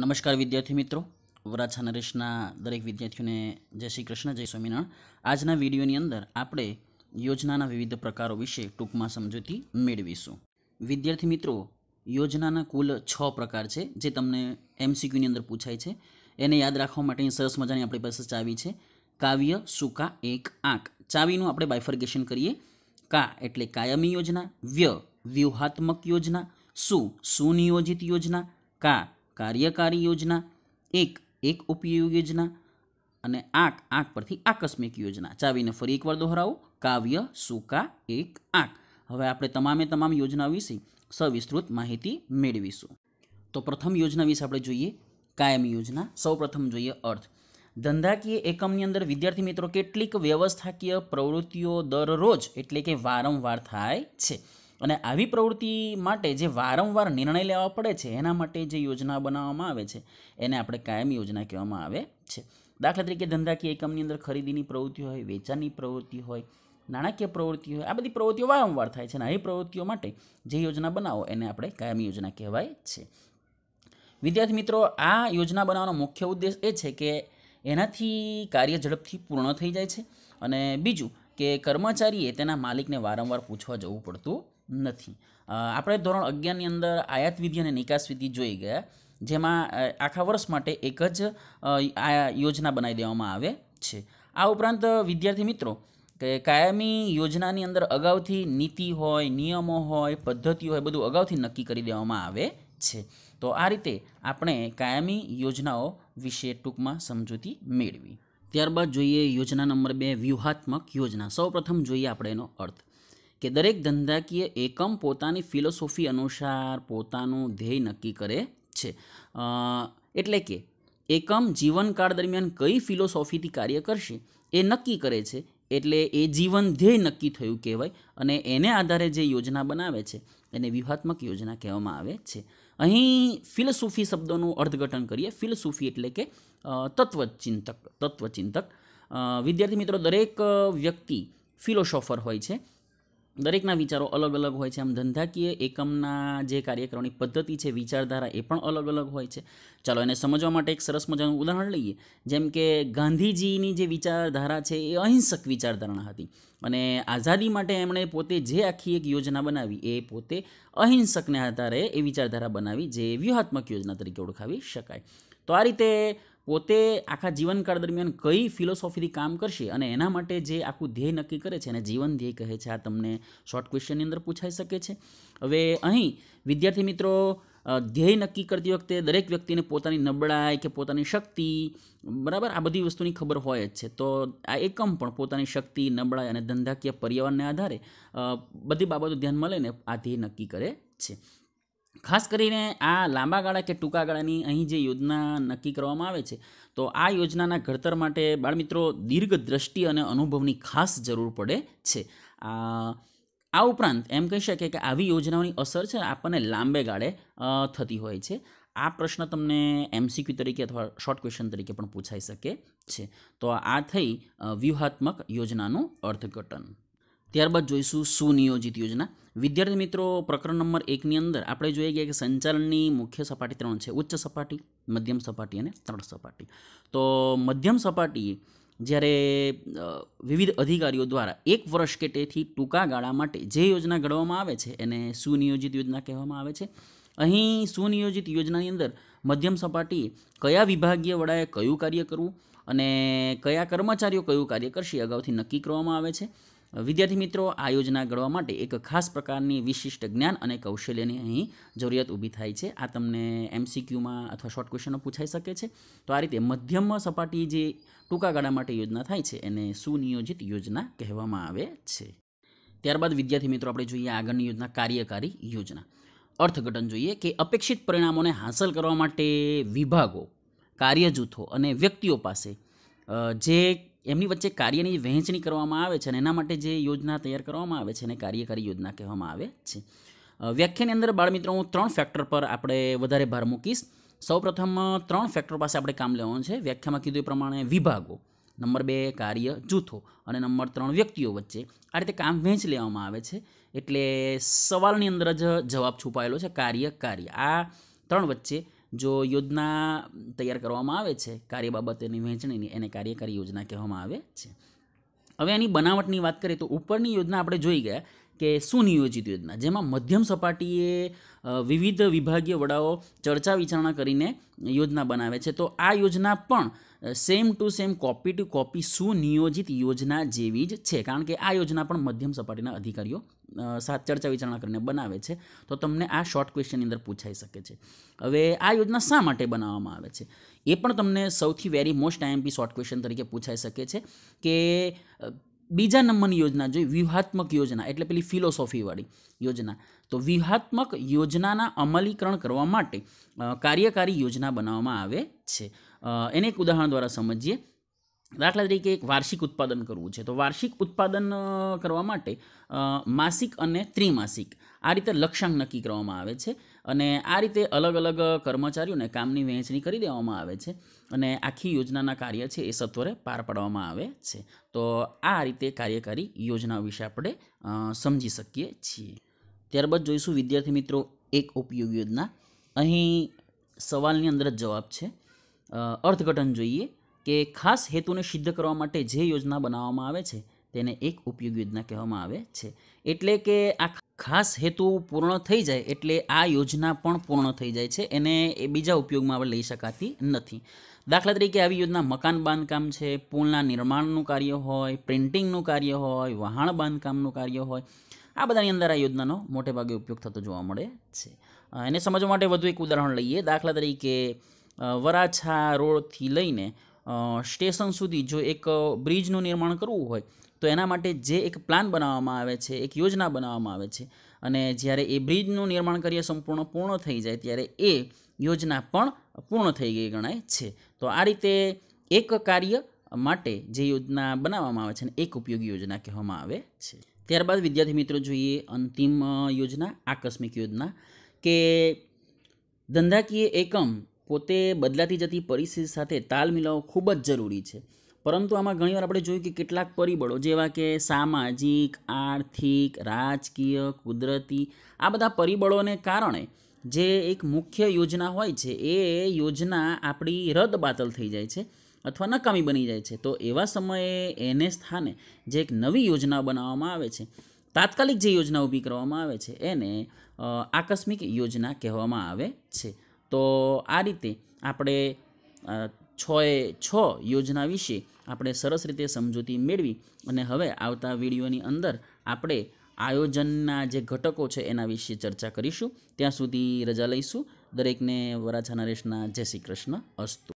નમસ્કાર વિદ્યાર્થી મિત્રો વરાછા નરેશના દરેક વિદ્યાર્થીઓને જય શ્રી કૃષ્ણ જય સ્વામિનારાયણ આજના વિડીયોની અંદર આપણે યોજનાના વિવિધ પ્રકારો વિશે ટૂંકમાં સમજૂતી મેળવીશું વિદ્યાર્થી મિત્રો યોજનાના કુલ છ પ્રકાર છે જે તમને એમસીક્યુની અંદર પૂછાય છે એને યાદ રાખવા માટેની સરસ મજાની આપણી પાસે ચાવી છે કાવ્ય સુકા એક આંક ચાવીનું આપણે બાયફર્ગેશન કરીએ કા એટલે કાયમી યોજના વ્ય વ્યૂહાત્મક યોજના સુ સુનિયોજિત યોજના કા કાર્યકારી યોજના એક એક ઉપયોગ યોજના અને આંખ આંખ પરથી આકસ્મિક યોજના ચાવીને ફરી એકવાર દોહરાવો કાવ્ય સૂકા એક આંખ હવે આપણે તમામે તમામ યોજના વિશે સવિસ્તૃત માહિતી મેળવીશું તો પ્રથમ યોજના વિશે આપણે જોઈએ કાયમી યોજના સૌપ્રથમ જોઈએ અર્થ ધંધાકીય એકમની અંદર વિદ્યાર્થી મિત્રો કેટલીક વ્યવસ્થાકીય પ્રવૃત્તિઓ દરરોજ એટલે કે વારંવાર થાય છે અને આવી પ્રવૃત્તિ માટે જે વારંવાર નિર્ણય લેવા પડે છે એના માટે જે યોજના બનાવવામાં આવે છે એને આપણે કાયમ યોજના કહેવામાં આવે છે દાખલા તરીકે ધંધાકીય એકમની અંદર ખરીદીની પ્રવૃત્તિ હોય વેચાણની પ્રવૃત્તિ હોય નાણાકીય પ્રવૃત્તિ હોય આ બધી પ્રવૃત્તિઓ વારંવાર થાય છે અને આવી પ્રવૃત્તિઓ માટે જે યોજના બનાવો એને આપણે કાયમી યોજના કહેવાય છે વિદ્યાર્થી મિત્રો આ યોજના બનાવવાનો મુખ્ય ઉદ્દેશ એ છે કે એનાથી કાર્ય ઝડપથી પૂર્ણ થઈ જાય છે અને બીજું કે કર્મચારીએ તેના માલિકને વારંવાર પૂછવા જવું પડતું નથી આપણે ધોરણ અગિયારની અંદર આયાત વિધિ અને નિકાસ વિધિ જોઈ ગયા જેમાં આખા વર્ષ માટે એક જ યોજના બનાવી દેવામાં આવે છે આ ઉપરાંત વિદ્યાર્થી મિત્રો કે કાયમી યોજનાની અંદર અગાઉથી નીતિ હોય નિયમો હોય પદ્ધતિઓ હોય બધું અગાઉથી નક્કી કરી દેવામાં આવે છે તો આ રીતે આપણે કાયમી યોજનાઓ વિશે ટૂંકમાં સમજૂતી મેળવી ત્યારબાદ જોઈએ યોજના નંબર બે વ્યૂહાત્મક યોજના સૌપ્રથમ જોઈએ આપણે એનો અર્થ કે દરેક ધંધાકીય એકમ પોતાની ફિલોસોફી અનુસાર પોતાનું ધ્યેય નક્કી કરે છે એટલે કે એકમ જીવનકાળ દરમિયાન કઈ ફિલોસોફીથી કાર્ય કરશે એ નક્કી કરે છે એટલે એ જીવન ધ્યેય નક્કી થયું કહેવાય અને એને આધારે જે યોજના બનાવે છે એને વ્યૂહાત્મક યોજના કહેવામાં આવે છે અહીં ફિલસૂફી શબ્દોનું અર્થઘટન કરીએ ફિલસૂફી એટલે કે તત્વચિંતક તત્વચિંતક વિદ્યાર્થી મિત્રો દરેક વ્યક્તિ ફિલોસોફર હોય છે દરેકના વિચારો અલગ અલગ હોય છે આમ ધંધાકીય એકમના જે કાર્યક્રમની પદ્ધતિ છે વિચારધારા એ પણ અલગ અલગ હોય છે ચાલો એને સમજવા માટે એક સરસ મજાનું ઉદાહરણ લઈએ જેમ કે ગાંધીજીની જે વિચારધારા છે એ અહિંસક વિચારધારણા હતી અને આઝાદી માટે એમણે પોતે જે આખી એક યોજના બનાવી એ પોતે અહિંસકને આધારે એ વિચારધારા બનાવી જે વ્યૂહાત્મક યોજના તરીકે ઓળખાવી શકાય તો આ રીતે પોતે આખા જીવનકાળ દરમિયાન કઈ ફિલોસોફીથી કામ કરશે અને એના માટે જે આખું ધ્યેય નક્કી કરે છે એને જીવન ધ્યેય કહે છે આ તમને શોર્ટ ક્વેશ્ચનની અંદર પૂછાઈ શકે છે હવે અહીં વિદ્યાર્થી મિત્રો ધ્યેય નક્કી કરતી વખતે દરેક વ્યક્તિને પોતાની નબળાઈ કે પોતાની શક્તિ બરાબર આ બધી વસ્તુની ખબર હોય જ છે તો આ એકમ પણ પોતાની શક્તિ નબળાઈ અને ધંધાકીય પર્યાવરણને આધારે બધી બાબતો ધ્યાનમાં લઈને આ ધ્યેય નક્કી કરે છે ખાસ કરીને આ લાંબા ગાળા કે ટૂંકા ગાળાની અહીં જે યોજના નક્કી કરવામાં આવે છે તો આ યોજનાના ઘડતર માટે બાળમિત્રો દીર્ઘ દ્રષ્ટિ અને અનુભવની ખાસ જરૂર પડે છે આ આ ઉપરાંત એમ કહી શકીએ કે આવી યોજનાઓની અસર છે આપણને લાંબે ગાળે થતી હોય છે આ પ્રશ્ન તમને એમસીક્યુ તરીકે અથવા શોર્ટ ક્વેશ્ચન તરીકે પણ પૂછાઈ શકે છે તો આ થઈ વ્યૂહાત્મક યોજનાનું અર્થઘટન ત્યારબાદ જોઈશું સુનિયોજિત યોજના વિદ્યાર્થી મિત્રો પ્રકરણ નંબર એકની અંદર આપણે જોઈએ કે સંચાલનની મુખ્ય સપાટી ત્રણ છે ઉચ્ચ સપાટી મધ્યમ સપાટી અને તળ સપાટી તો મધ્યમ સપાટી જ્યારે વિવિધ અધિકારીઓ દ્વારા એક વર્ષ કે તેથી ટૂંકા ગાળા માટે જે યોજના ઘડવામાં આવે છે એને સુનિયોજિત યોજના કહેવામાં આવે છે અહીં સુનિયોજિત યોજનાની અંદર મધ્યમ સપાટીએ કયા વિભાગીય વડાએ કયું કાર્ય કરવું અને કયા કર્મચારીઓ કયું કાર્ય કરશે અગાઉથી નક્કી કરવામાં આવે છે વિદ્યાર્થી મિત્રો આ યોજના ઘડવા માટે એક ખાસ પ્રકારની વિશિષ્ટ જ્ઞાન અને કૌશલ્યની અહીં જરૂરિયાત ઊભી થાય છે આ તમને એમસીક્યુમાં અથવા શોર્ટ ક્વેશ્ચનો પૂછાઈ શકે છે તો આ રીતે મધ્યમ સપાટી જે ટૂંકા ગાળા માટે યોજના થાય છે એને સુનિયોજિત યોજના કહેવામાં આવે છે ત્યારબાદ વિદ્યાર્થી મિત્રો આપણે જોઈએ આગળની યોજના કાર્યકારી યોજના અર્થઘટન જોઈએ કે અપેક્ષિત પરિણામોને હાંસલ કરવા માટે વિભાગો કાર્યજૂથો અને વ્યક્તિઓ પાસે જે એમની વચ્ચે કાર્યની વહેંચણી કરવામાં આવે છે અને એના માટે જે યોજના તૈયાર કરવામાં આવે છે એને કાર્યકારી યોજના કહેવામાં આવે છે વ્યાખ્યાની અંદર બાળમિત્રો હું ત્રણ ફેક્ટર પર આપણે વધારે ભાર મૂકીશ સૌપ્રથમ ત્રણ ફેક્ટર પાસે આપણે કામ લેવાનું છે વ્યાખ્યામાં કીધું એ પ્રમાણે વિભાગો નંબર બે કાર્ય જૂથો અને નંબર ત્રણ વ્યક્તિઓ વચ્ચે આ રીતે કામ વહેંચ લેવામાં આવે છે એટલે સવાલની અંદર જ જવાબ છુપાયેલો છે કાર્ય કાર્ય આ ત્રણ વચ્ચે જો યોજના તૈયાર કરવામાં આવે છે કાર્ય બાબતેની વહેંચણીની એને કાર્યકારી યોજના કહેવામાં આવે છે હવે એની બનાવટની વાત કરીએ તો ઉપરની યોજના આપણે જોઈ ગયા કે સુનિયોજિત યોજના જેમાં મધ્યમ સપાટીએ વિવિધ વિભાગીય વડાઓ ચર્ચા વિચારણા કરીને યોજના બનાવે છે તો આ યોજના પણ same to same copy to copy સુનિયોજિત યોજના જેવી જ છે કારણ કે આ યોજના પણ મધ્યમ સપાટીના અધિકારીઓ સાત ચર્ચા વિચારણા કરીને બનાવે છે તો તમને આ શોર્ટ ક્વેશ્ચનની અંદર પૂછાઈ શકે છે હવે આ યોજના શા માટે બનાવવામાં આવે છે એ પણ તમને સૌથી very most IMP short question તરીકે પૂછાઈ શકે છે કે બીજા નંબરની યોજના જોઈએ વ્યૂહાત્મક યોજના એટલે પેલી ફિલોસોફીવાળી યોજના તો વ્યૂહાત્મક યોજનાના અમલીકરણ કરવા માટે કાર્યકારી યોજના બનાવવામાં આવે છે એને એક ઉદાહરણ દ્વારા સમજીએ દાખલા તરીકે એક વાર્ષિક ઉત્પાદન કરવું છે તો વાર્ષિક ઉત્પાદન કરવા માટે માસિક અને ત્રિમાસિક આ રીતે લક્ષ્યાંક નક્કી કરવામાં આવે છે અને આ રીતે અલગ અલગ કર્મચારીઓને કામની વહેંચણી કરી દેવામાં આવે છે અને આખી યોજનાના કાર્ય છે એ સત્વરે પાર પાડવામાં આવે છે તો આ રીતે કાર્યકારી યોજના વિશે આપણે સમજી શકીએ છીએ ત્યારબાદ જોઈશું વિદ્યાર્થી મિત્રો એક ઉપયોગી યોજના અહીં સવાલની અંદર જ જવાબ છે અર્થઘટન જોઈએ કે ખાસ હેતુને સિદ્ધ કરવા માટે જે યોજના બનાવવામાં આવે છે તેને એક ઉપયોગી યોજના કહેવામાં આવે છે એટલે કે આ ખાસ હેતુ પૂર્ણ થઈ જાય એટલે આ યોજના પણ પૂર્ણ થઈ જાય છે એને એ બીજા ઉપયોગમાં આપણે લઈ શકાતી નથી દાખલા તરીકે આવી યોજના મકાન બાંધકામ છે પુલના નિર્માણનું કાર્ય હોય પ્રિન્ટિંગનું કાર્ય હોય વહાણ બાંધકામનું કાર્ય હોય આ બધાની અંદર આ યોજનાનો મોટેભાગે ઉપયોગ થતો જોવા મળે છે એને સમજવા માટે વધુ એક ઉદાહરણ લઈએ દાખલા તરીકે વરાછા રોડથી લઈને સ્ટેશન સુધી જો એક બ્રિજનું નિર્માણ કરવું હોય તો એના માટે જે એક પ્લાન બનાવવામાં આવે છે એક યોજના બનાવવામાં આવે છે અને જ્યારે એ બ્રિજનું નિર્માણ કરીએ સંપૂર્ણ પૂર્ણ થઈ જાય ત્યારે એ યોજના પણ પૂર્ણ થઈ ગઈ ગણાય છે તો આ રીતે એક કાર્ય માટે જે યોજના બનાવવામાં આવે છે ને એક ઉપયોગી યોજના કહેવામાં આવે છે ત્યારબાદ વિદ્યાર્થી મિત્રો જોઈએ અંતિમ યોજના આકસ્મિક યોજના કે ધંધાકીય એકમ પોતે બદલાતી જતી પરિસ્થિતિ સાથે તાલ મિલાવવો ખૂબ જ જરૂરી છે પરંતુ આમાં ઘણીવાર આપણે જોયું કે કેટલાક પરિબળો જેવા કે સામાજિક આર્થિક રાજકીય કુદરતી આ બધા પરિબળોને કારણે જે એક મુખ્ય યોજના હોય છે એ યોજના આપણી રદબાતલ થઈ જાય છે અથવા નકામી બની જાય છે તો એવા સમયે એને સ્થાને જે એક નવી યોજના બનાવવામાં આવે છે તાત્કાલિક જે યોજના ઊભી કરવામાં આવે છે એને આકસ્મિક યોજના કહેવામાં આવે છે તો આ રીતે આપણે છ એ છ યોજના વિશે આપણે સરસ રીતે સમજૂતી મેળવી અને હવે આવતા વિડીયોની અંદર આપણે આયોજનના જે ઘટકો છે એના વિશે ચર્ચા કરીશું ત્યાં સુધી રજા લઈશું દરેકને વરાછા નરેશના જય શ્રી કૃષ્ણ અસ્તુ